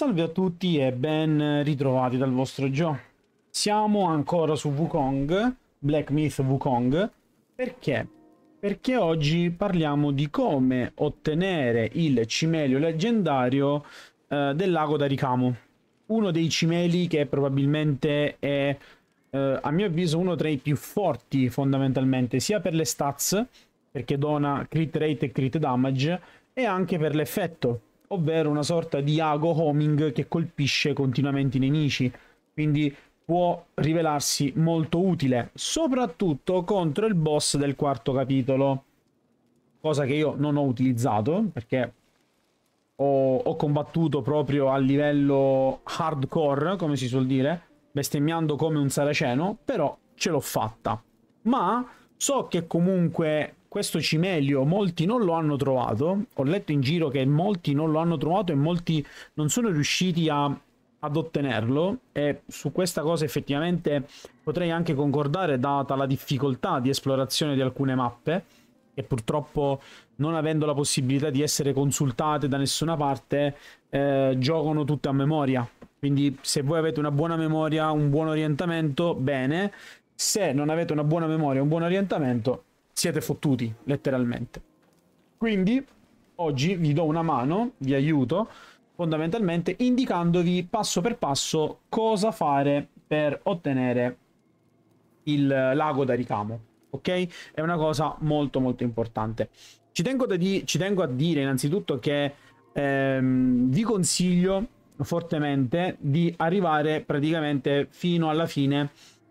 Salve a tutti e ben ritrovati dal vostro Joe. Siamo ancora su Wukong, Black Myth Wukong, perché? Perché oggi parliamo di come ottenere il cimelio leggendario eh, del lago d'Aricamo. Uno dei cimeli che probabilmente è, eh, a mio avviso, uno tra i più forti fondamentalmente, sia per le stats, perché dona crit rate e crit damage, e anche per l'effetto ovvero una sorta di ago homing che colpisce continuamente i nemici. Quindi può rivelarsi molto utile, soprattutto contro il boss del quarto capitolo. Cosa che io non ho utilizzato perché ho, ho combattuto proprio a livello hardcore, come si suol dire, bestemmiando come un saraceno, però ce l'ho fatta. Ma So che comunque questo cimelio molti non lo hanno trovato, ho letto in giro che molti non lo hanno trovato e molti non sono riusciti a, ad ottenerlo e su questa cosa effettivamente potrei anche concordare data la difficoltà di esplorazione di alcune mappe che purtroppo non avendo la possibilità di essere consultate da nessuna parte eh, giocano tutte a memoria quindi se voi avete una buona memoria, un buon orientamento, bene, se non avete una buona memoria, un buon orientamento, siete fottuti, letteralmente. Quindi, oggi vi do una mano, vi aiuto, fondamentalmente indicandovi passo per passo cosa fare per ottenere il lago da ricamo, ok? È una cosa molto molto importante. Ci tengo, di ci tengo a dire innanzitutto che ehm, vi consiglio fortemente di arrivare praticamente fino alla fine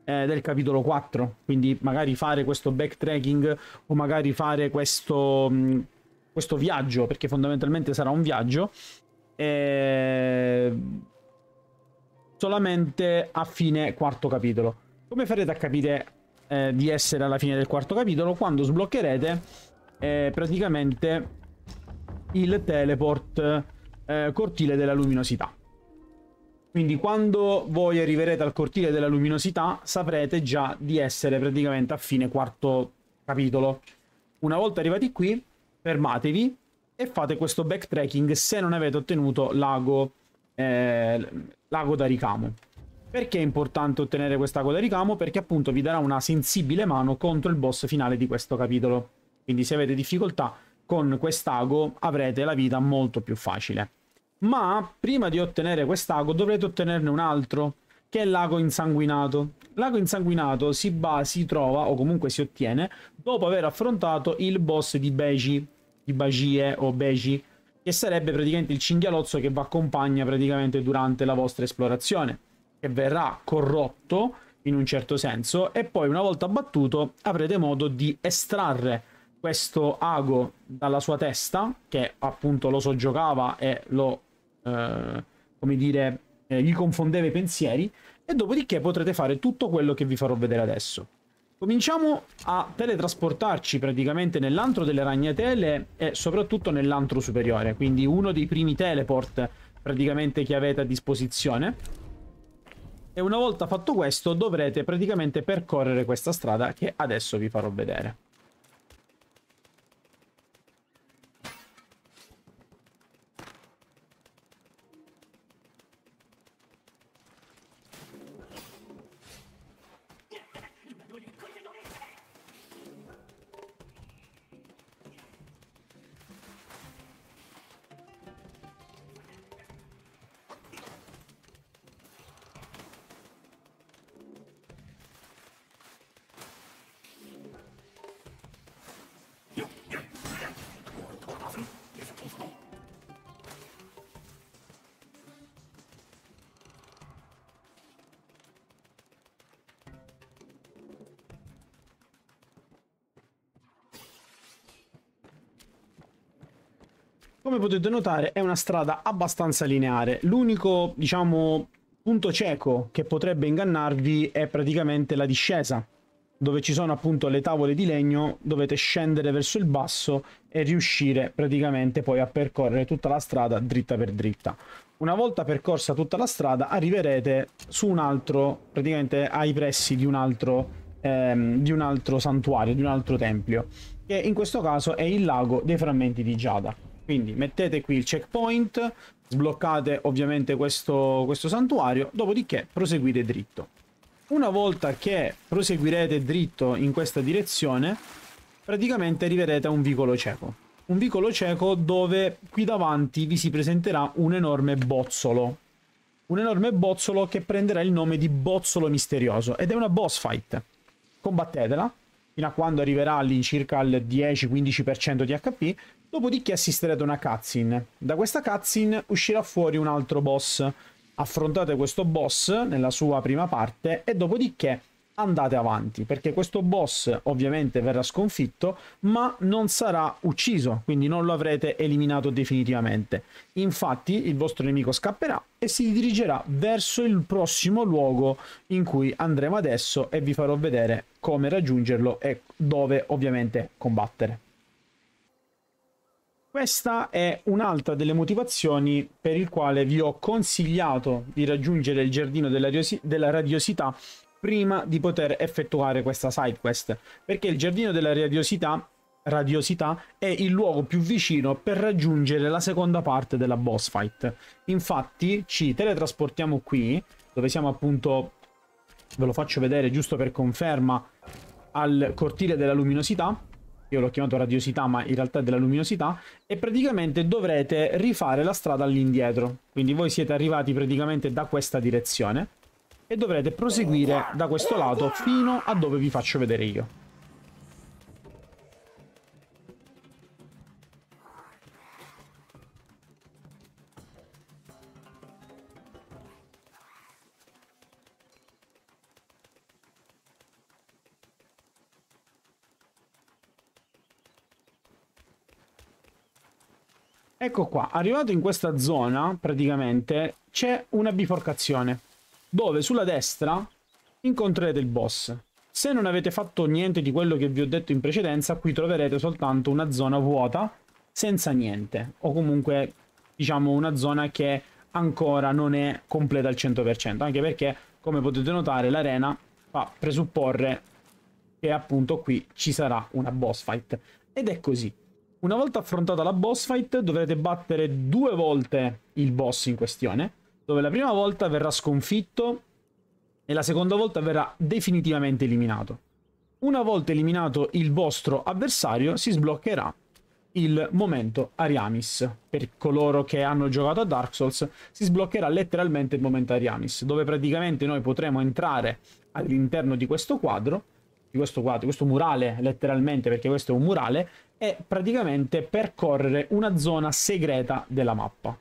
eh, del capitolo 4. Quindi magari fare questo backtracking o magari fare questo, mh, mm, questo viaggio, perché fondamentalmente sarà un viaggio. Eh, solamente a fine quarto capitolo. Come farete a capire eh, di essere alla fine del quarto capitolo? Quando sbloccherete eh, praticamente il teleport eh, cortile della luminosità. Quindi quando voi arriverete al cortile della luminosità saprete già di essere praticamente a fine quarto capitolo. Una volta arrivati qui, fermatevi e fate questo backtracking se non avete ottenuto l'ago, eh, l'ago da ricamo. Perché è importante ottenere quest'ago da ricamo? Perché appunto vi darà una sensibile mano contro il boss finale di questo capitolo. Quindi se avete difficoltà con quest'ago avrete la vita molto più facile ma prima di ottenere quest'ago dovrete ottenerne un altro, che è l'ago insanguinato. L'ago insanguinato si, si, trova, o comunque si ottiene, dopo aver affrontato il boss di Beji, di Bagie o Beji, che sarebbe praticamente il cinghialozzo che vi accompagna praticamente durante la vostra esplorazione, che verrà corrotto in un certo senso e poi una volta battuto avrete modo di estrarre questo ago dalla sua testa che appunto lo soggiogava e lo eh, come dire, eh, gli confondeva i pensieri e dopodiché potrete fare tutto quello che vi farò vedere adesso. Cominciamo a teletrasportarci praticamente nell'antro delle ragnatele e soprattutto nell'antro superiore, quindi uno dei primi teleport praticamente che avete a disposizione. E una volta fatto questo dovrete praticamente percorrere questa strada che adesso vi farò vedere. Come potete notare è una strada abbastanza lineare, l'unico diciamo punto cieco che potrebbe ingannarvi è praticamente la discesa, dove ci sono appunto le tavole di legno, dovete scendere verso il basso e riuscire praticamente poi a percorrere tutta la strada dritta per dritta. Una volta percorsa tutta la strada arriverete su un altro, praticamente ai pressi di un altro, ehm, di un altro santuario, di un altro tempio, che in questo caso è il lago dei frammenti di Giada. Quindi mettete qui il checkpoint, sbloccate ovviamente questo, questo santuario, dopodiché proseguite dritto. Una volta che proseguirete dritto in questa direzione, praticamente arriverete a un vicolo cieco. Un vicolo cieco dove qui davanti vi si presenterà un enorme bozzolo. Un enorme bozzolo che prenderà il nome di bozzolo misterioso ed è una boss fight. Combattetela fino a quando arriverà all'incirca al 10-15% di HP Dopodiché assisterete a una cutscene. Da questa cutscene uscirà fuori un altro boss. Affrontate questo boss nella sua prima parte e dopodiché andate avanti, perché questo boss ovviamente verrà sconfitto, ma non sarà ucciso, quindi non lo avrete eliminato definitivamente. Infatti il vostro nemico scapperà e si dirigerà verso il prossimo luogo in cui andremo adesso e vi farò vedere come raggiungerlo e dove ovviamente combattere. Questa è un'altra delle motivazioni per il quale vi ho consigliato di raggiungere il giardino della, radiosi della radiosità prima di poter effettuare questa side quest, perché il giardino della radiosità, radiosità è il luogo più vicino per raggiungere la seconda parte della boss fight. Infatti ci teletrasportiamo qui, dove siamo appunto, ve lo faccio vedere giusto per conferma, al cortile della luminosità, io l'ho chiamato radiosità ma in realtà è della luminosità e praticamente dovrete rifare la strada all'indietro quindi voi siete arrivati praticamente da questa direzione e dovrete proseguire da questo lato fino a dove vi faccio vedere io ecco qua, arrivato in questa zona, praticamente, c'è una biforcazione, dove sulla destra incontrerete il boss. Se non avete fatto niente di quello che vi ho detto in precedenza, qui troverete soltanto una zona vuota, senza niente, o comunque, diciamo, una zona che ancora non è completa al 100%, anche perché, come potete notare, l'arena fa presupporre che appunto qui ci sarà una boss fight. Ed è così. Una volta affrontata la boss fight dovrete battere due volte il boss in questione, dove la prima volta verrà sconfitto e la seconda volta verrà definitivamente eliminato. Una volta eliminato il vostro avversario si sbloccherà il momento Ariamis. Per coloro che hanno giocato a Dark Souls si sbloccherà letteralmente il momento Ariamis, dove praticamente noi potremo entrare all'interno di questo quadro, di questo quadro, di questo murale letteralmente, perché questo è un murale, è praticamente percorrere una zona segreta della mappa.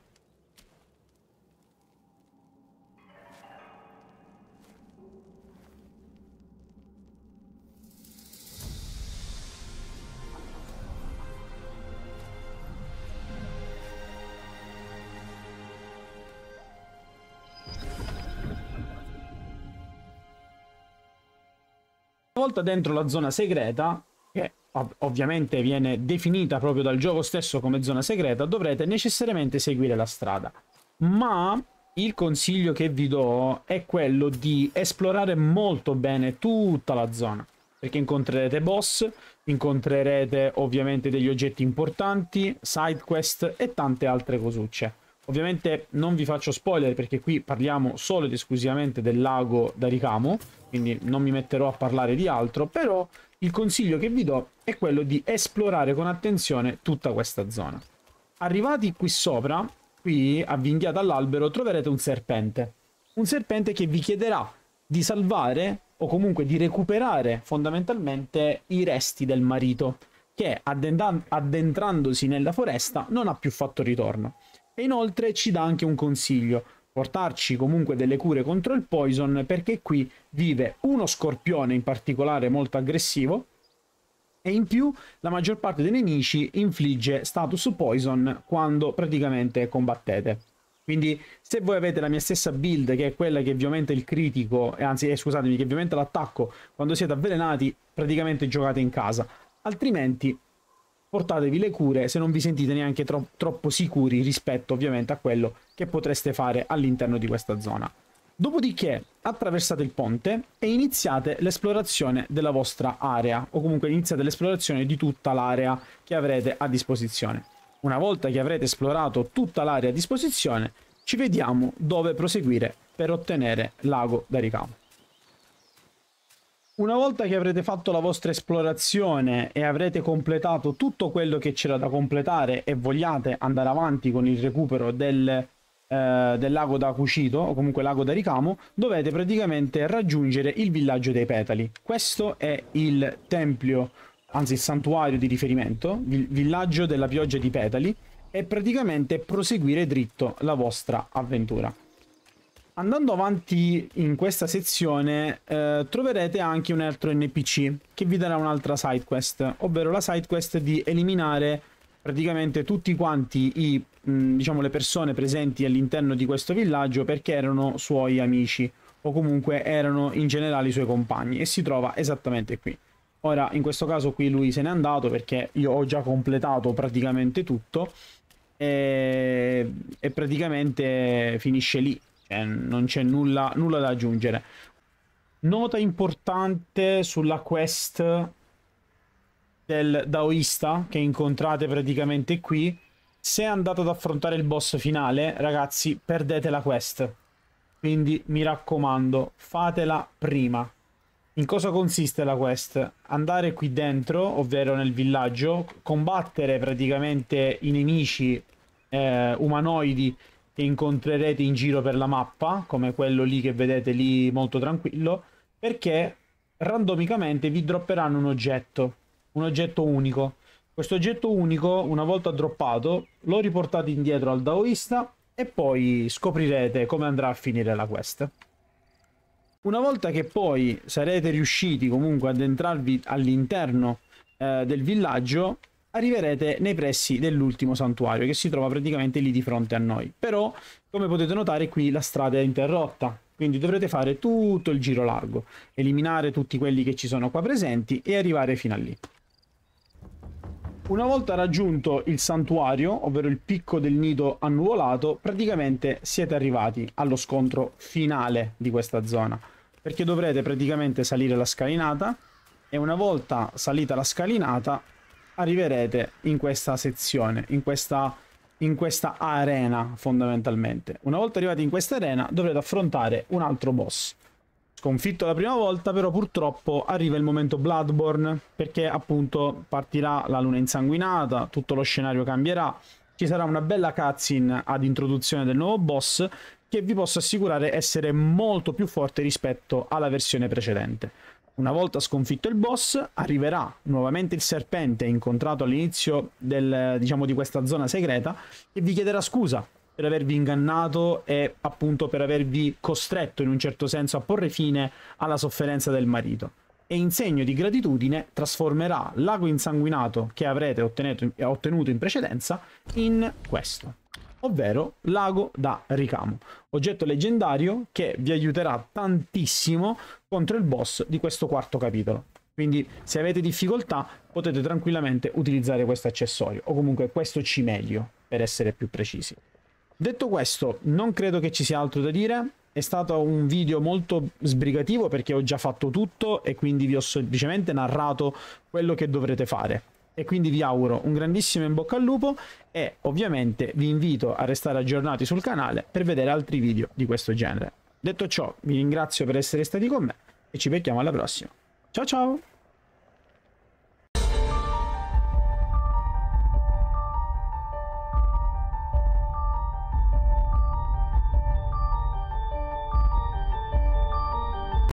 volta dentro la zona segreta ov ovviamente viene definita proprio dal gioco stesso come zona segreta, dovrete necessariamente seguire la strada. Ma il consiglio che vi do è quello di esplorare molto bene tutta la zona perché incontrerete boss, incontrerete ovviamente degli oggetti importanti, side quest e tante altre cosucce. Ovviamente non vi faccio spoiler perché qui parliamo solo ed esclusivamente del lago da ricamo, quindi non mi metterò a parlare di altro, però il consiglio che vi do è quello di esplorare con attenzione tutta questa zona. Arrivati qui sopra, qui avvinghiato all'albero, troverete un serpente. Un serpente che vi chiederà di salvare o comunque di recuperare fondamentalmente i resti del marito, che addentrandosi nella foresta non ha più fatto ritorno. E inoltre ci dà anche un consiglio, portarci comunque delle cure contro il poison perché qui vive uno scorpione in particolare molto aggressivo e in più la maggior parte dei nemici infligge status poison quando praticamente combattete. Quindi se voi avete la mia stessa build, che è quella che vi aumenta il critico, eh, anzi eh, scusatemi, che vi aumenta l'attacco, quando siete avvelenati praticamente giocate in casa. Altrimenti portatevi le cure se non vi sentite neanche tro troppo sicuri rispetto ovviamente a quello che potreste fare all'interno di questa zona. Dopodiché attraversate il ponte e iniziate l'esplorazione della vostra area o comunque iniziate l'esplorazione di tutta l'area che avrete a disposizione. Una volta che avrete esplorato tutta l'area a disposizione ci vediamo dove proseguire per ottenere l'ago da ricampo. Una volta che avrete fatto la vostra esplorazione e avrete completato tutto quello che c'era da completare e vogliate andare avanti con il recupero del, eh, del lago da cucito o comunque lago da ricamo, dovete praticamente raggiungere il villaggio dei petali. Questo è il tempio, anzi il santuario di riferimento, il villaggio della pioggia di petali e praticamente proseguire dritto la vostra avventura. Andando avanti in questa sezione eh, troverete anche un altro NPC che vi darà un'altra side quest, ovvero la side quest di eliminare praticamente tutti quanti i, mh, diciamo, le persone presenti all'interno di questo villaggio perché erano suoi amici o comunque erano in generale i suoi compagni e si trova esattamente qui. Ora in questo caso qui lui se n'è andato perché io ho già completato praticamente tutto e, e praticamente finisce lì eh, non c'è nulla, nulla da aggiungere. Nota importante sulla quest del daoista che incontrate praticamente qui. Se andate ad affrontare il boss finale, ragazzi, perdete la quest. Quindi mi raccomando, fatela prima. In cosa consiste la quest? Andare qui dentro, ovvero nel villaggio, combattere praticamente i nemici eh, umanoidi che incontrerete in giro per la mappa, come quello lì che vedete lì molto tranquillo, perché randomicamente vi dropperanno un oggetto, un oggetto unico. Questo oggetto unico, una volta droppato, lo riportate indietro al daoista e poi scoprirete come andrà a finire la quest. Una volta che poi sarete riusciti comunque ad entrarvi all'interno eh, del villaggio, arriverete nei pressi dell'ultimo santuario che si trova praticamente lì di fronte a noi. Però, come potete notare, qui la strada è interrotta, quindi dovrete fare tutto il giro largo, eliminare tutti quelli che ci sono qua presenti e arrivare fino a lì. Una volta raggiunto il santuario, ovvero il picco del nido annuvolato, praticamente siete arrivati allo scontro finale di questa zona, perché dovrete praticamente salire la scalinata e una volta salita la scalinata arriverete in questa sezione, in questa, in questa arena fondamentalmente. Una volta arrivati in questa arena dovrete affrontare un altro boss. Sconfitto la prima volta, però purtroppo arriva il momento Bloodborne, perché appunto partirà la luna insanguinata, tutto lo scenario cambierà, ci sarà una bella cutscene ad introduzione del nuovo boss, che vi posso assicurare essere molto più forte rispetto alla versione precedente. Una volta sconfitto il boss, arriverà nuovamente il serpente incontrato all'inizio diciamo, di questa zona segreta e vi chiederà scusa per avervi ingannato e appunto per avervi costretto in un certo senso a porre fine alla sofferenza del marito. E in segno di gratitudine trasformerà l'ago insanguinato che avrete ottenuto in precedenza in questo ovvero l'ago da ricamo, oggetto leggendario che vi aiuterà tantissimo contro il boss di questo quarto capitolo. Quindi se avete difficoltà potete tranquillamente utilizzare questo accessorio o comunque questo cimelio per essere più precisi. Detto questo, non credo che ci sia altro da dire, è stato un video molto sbrigativo perché ho già fatto tutto e quindi vi ho semplicemente narrato quello che dovrete fare. E quindi vi auguro un grandissimo in bocca al lupo e ovviamente vi invito a restare aggiornati sul canale per vedere altri video di questo genere. Detto ciò, vi ringrazio per essere stati con me e ci becchiamo alla prossima. Ciao ciao!